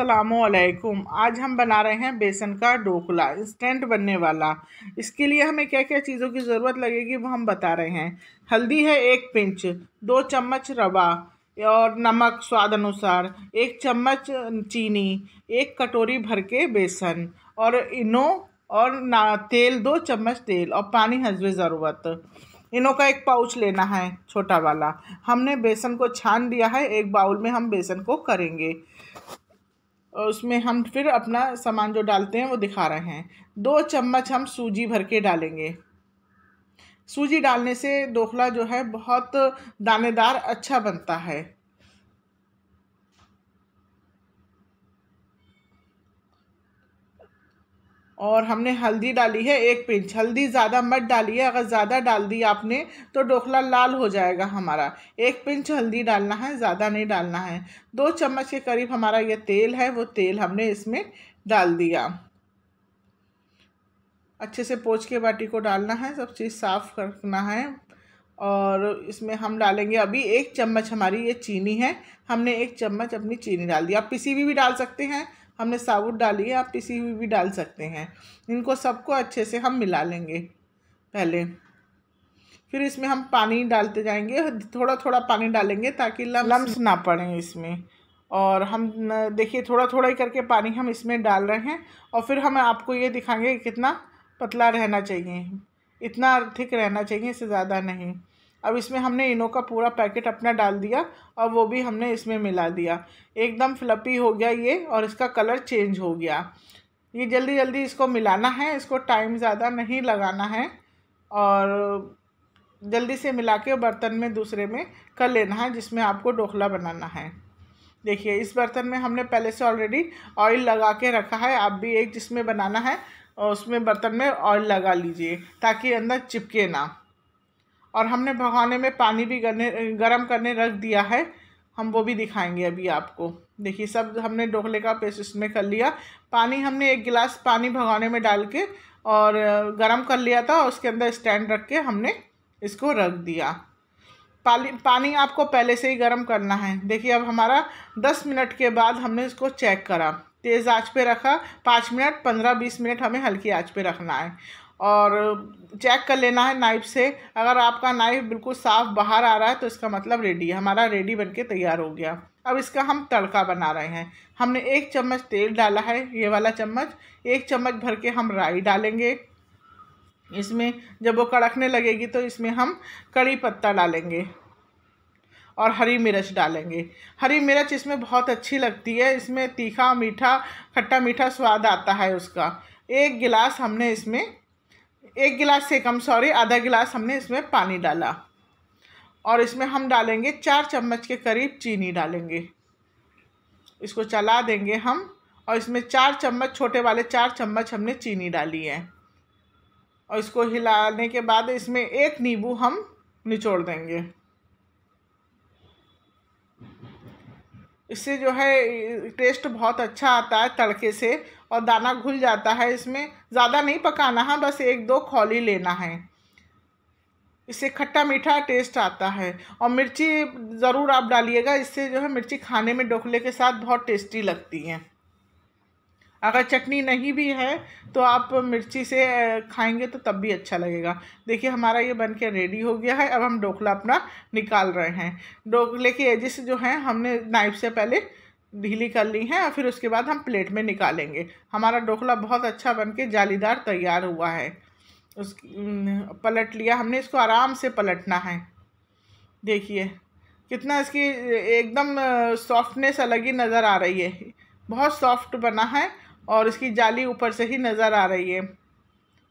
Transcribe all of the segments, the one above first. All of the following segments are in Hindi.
असलकुम आज हम बना रहे हैं बेसन का ढोकला इंस्टेंट बनने वाला इसके लिए हमें क्या क्या चीज़ों की ज़रूरत लगेगी वो हम बता रहे हैं हल्दी है एक पिंच दो चम्मच रवा और नमक स्वाद अनुसार एक चम्मच चीनी एक कटोरी भर के बेसन और इनो और ना तेल दो चम्मच तेल और पानी हजवे ज़रूरत इनों का एक पाउच लेना है छोटा वाला हमने बेसन को छान दिया है एक बाउल में हम बेसन को करेंगे उसमें हम फिर अपना सामान जो डालते हैं वो दिखा रहे हैं दो चम्मच हम सूजी भर के डालेंगे सूजी डालने से दोखला जो है बहुत दानेदार अच्छा बनता है और हमने हल्दी डाली है एक पिंच हल्दी ज़्यादा मत डालिए अगर ज़्यादा डाल दी आपने तो ढोकला लाल हो जाएगा हमारा एक पिंच हल्दी डालना है ज़्यादा नहीं डालना है दो चम्मच के करीब हमारा ये तेल है वो तेल हमने इसमें डाल दिया अच्छे से पोच के बाटी को डालना है सब चीज़ साफ़ करना है और इसमें हम डालेंगे अभी एक चम्मच हमारी ये चीनी है हमने एक चम्मच अपनी चीनी डाल दी आप पिसी भी, भी डाल सकते हैं हमने साबुत डाली है आप पिसी हुई भी डाल सकते हैं इनको सबको अच्छे से हम मिला लेंगे पहले फिर इसमें हम पानी डालते जाएंगे थोड़ा थोड़ा पानी डालेंगे ताकि लम्स ना पड़े इसमें और हम देखिए थोड़ा थोड़ा ही करके पानी हम इसमें डाल रहे हैं और फिर हम आपको ये दिखाएंगे कितना पतला रहना चाहिए इतना ठीक रहना चाहिए इससे ज़्यादा नहीं अब इसमें हमने इनो का पूरा पैकेट अपना डाल दिया और वो भी हमने इसमें मिला दिया एकदम फ्लपी हो गया ये और इसका कलर चेंज हो गया ये जल्दी जल्दी इसको मिलाना है इसको टाइम ज़्यादा नहीं लगाना है और जल्दी से मिला के बर्तन में दूसरे में कर लेना है जिसमें आपको डोखला बनाना है देखिए इस बर्तन में हमने पहले से ऑलरेडी ऑयल लगा के रखा है आप भी एक जिसमें बनाना है और उसमें बर्तन में ऑयल लगा लीजिए ताकि अंदर चिपके ना और हमने भगौने में पानी भी करने गर्म करने रख दिया है हम वो भी दिखाएंगे अभी आपको देखिए सब हमने ढोकले का पेस्ट इसमें कर लिया पानी हमने एक गिलास पानी भगौने में डाल के और गरम कर लिया था और उसके अंदर स्टैंड रख के हमने इसको रख दिया पानी पानी आपको पहले से ही गर्म करना है देखिए अब हमारा दस मिनट के बाद हमने इसको चेक करा तेज़ आँच पे रखा पाँच मिनट पंद्रह बीस मिनट हमें हल्की आँच पे रखना है और चेक कर लेना है नाइफ से अगर आपका नाइफ बिल्कुल साफ़ बाहर आ रहा है तो इसका मतलब रेडी है हमारा रेडी बन के तैयार हो गया अब इसका हम तड़का बना रहे हैं हमने एक चम्मच तेल डाला है ये वाला चम्मच एक चम्मच भर के हम राई डालेंगे इसमें जब वो कड़कने लगेगी तो इसमें हम कड़ी पत्ता डालेंगे और हरी मिर्च डालेंगे हरी मिर्च इसमें बहुत अच्छी लगती है इसमें तीखा मीठा खट्टा मीठा स्वाद आता है उसका एक गिलास हमने इसमें एक गिलास से कम सॉरी आधा गिलास हमने इसमें पानी डाला और इसमें हम डालेंगे चार चम्मच के करीब चीनी डालेंगे इसको चला देंगे हम और इसमें चार चम्मच छोटे वाले चार चम्मच हमने चीनी डाली है और इसको हिलाने के बाद इसमें एक नींबू हम निचोड़ देंगे इससे जो है टेस्ट बहुत अच्छा आता है तड़के से और दाना घुल जाता है इसमें ज़्यादा नहीं पकाना है बस एक दो खौली लेना है इससे खट्टा मीठा टेस्ट आता है और मिर्ची ज़रूर आप डालिएगा इससे जो है मिर्ची खाने में ढोकले के साथ बहुत टेस्टी लगती है अगर चटनी नहीं भी है तो आप मिर्ची से खाएंगे तो तब भी अच्छा लगेगा देखिए हमारा ये बन के रेडी हो गया है अब हम ढोकला अपना निकाल रहे हैं ढोकले के एजिस जो हैं हमने नाइफ से पहले ढीली कर ली हैं और फिर उसके बाद हम प्लेट में निकालेंगे हमारा ढोकला बहुत अच्छा बन के जालीदार तैयार हुआ है उस पलट लिया हमने इसको आराम से पलटना है देखिए कितना इसकी एकदम सॉफ्टनेस अलग ही नज़र आ रही है बहुत सॉफ्ट बना है और इसकी जाली ऊपर से ही नज़र आ रही है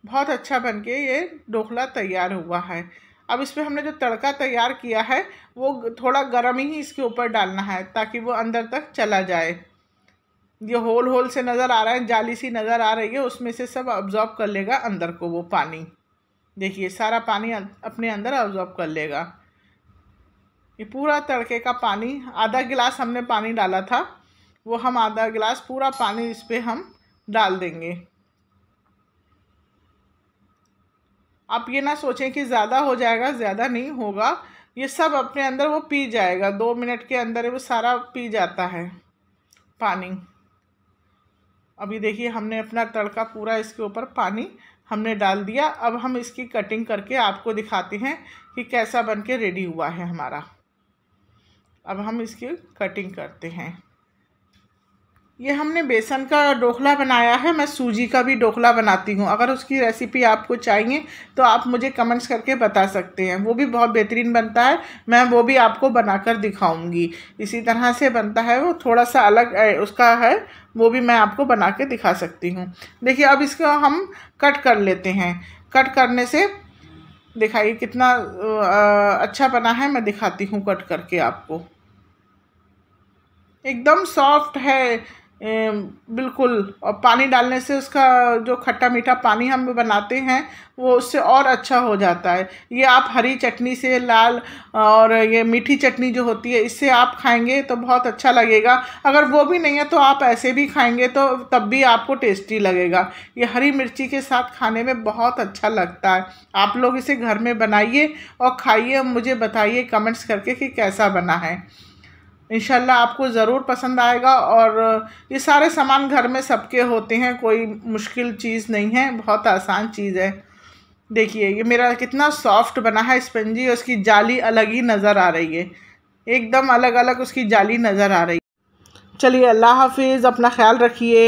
बहुत अच्छा बन के ये ढोकला तैयार हुआ है अब इस पर हमने जो तड़का तैयार किया है वो थोड़ा गर्म ही इसके ऊपर डालना है ताकि वो अंदर तक चला जाए ये होल होल से नज़र आ रहा है जाली सी नज़र आ रही है उसमें से सब ऑब्ज़ॉर्ब कर लेगा अंदर को वो पानी देखिए सारा पानी अं, अपने अंदर ऑब्जॉर्ब कर लेगा ये पूरा तड़के का पानी आधा गिलास हमने पानी डाला था वो हम आधा गिलास पूरा पानी इस पर हम डाल देंगे आप ये ना सोचें कि ज़्यादा हो जाएगा ज़्यादा नहीं होगा ये सब अपने अंदर वो पी जाएगा दो मिनट के अंदर वो सारा पी जाता है पानी अभी देखिए हमने अपना तड़का पूरा इसके ऊपर पानी हमने डाल दिया अब हम इसकी कटिंग करके आपको दिखाते हैं कि कैसा बन के रेडी हुआ है हमारा अब हम इसकी कटिंग करते हैं ये हमने बेसन का डोखला बनाया है मैं सूजी का भी डोखला बनाती हूँ अगर उसकी रेसिपी आपको चाहिए तो आप मुझे कमेंट्स करके बता सकते हैं वो भी बहुत बेहतरीन बनता है मैं वो भी आपको बनाकर दिखाऊंगी इसी तरह से बनता है वो थोड़ा सा अलग उसका है वो भी मैं आपको बना के दिखा सकती हूँ देखिए अब इसको हम कट कर लेते हैं कट करने से दिखाइए कितना अच्छा बना है मैं दिखाती हूँ कट करके आपको एकदम सॉफ्ट है बिल्कुल और पानी डालने से उसका जो खट्टा मीठा पानी हम बनाते हैं वो उससे और अच्छा हो जाता है ये आप हरी चटनी से लाल और ये मीठी चटनी जो होती है इससे आप खाएंगे तो बहुत अच्छा लगेगा अगर वो भी नहीं है तो आप ऐसे भी खाएंगे तो तब भी आपको टेस्टी लगेगा ये हरी मिर्ची के साथ खाने में बहुत अच्छा लगता है आप लोग इसे घर में बनाइए और खाइए मुझे बताइए कमेंट्स करके कि कैसा बना है इनशाला आपको ज़रूर पसंद आएगा और ये सारे सामान घर में सबके होते हैं कोई मुश्किल चीज़ नहीं है बहुत आसान चीज़ है देखिए ये मेरा कितना सॉफ्ट बना है स्पंजी उसकी जाली अलग ही नज़र आ रही है एकदम अलग अलग उसकी जाली नज़र आ रही है चलिए अल्लाह हाफिज़ अपना ख्याल रखिए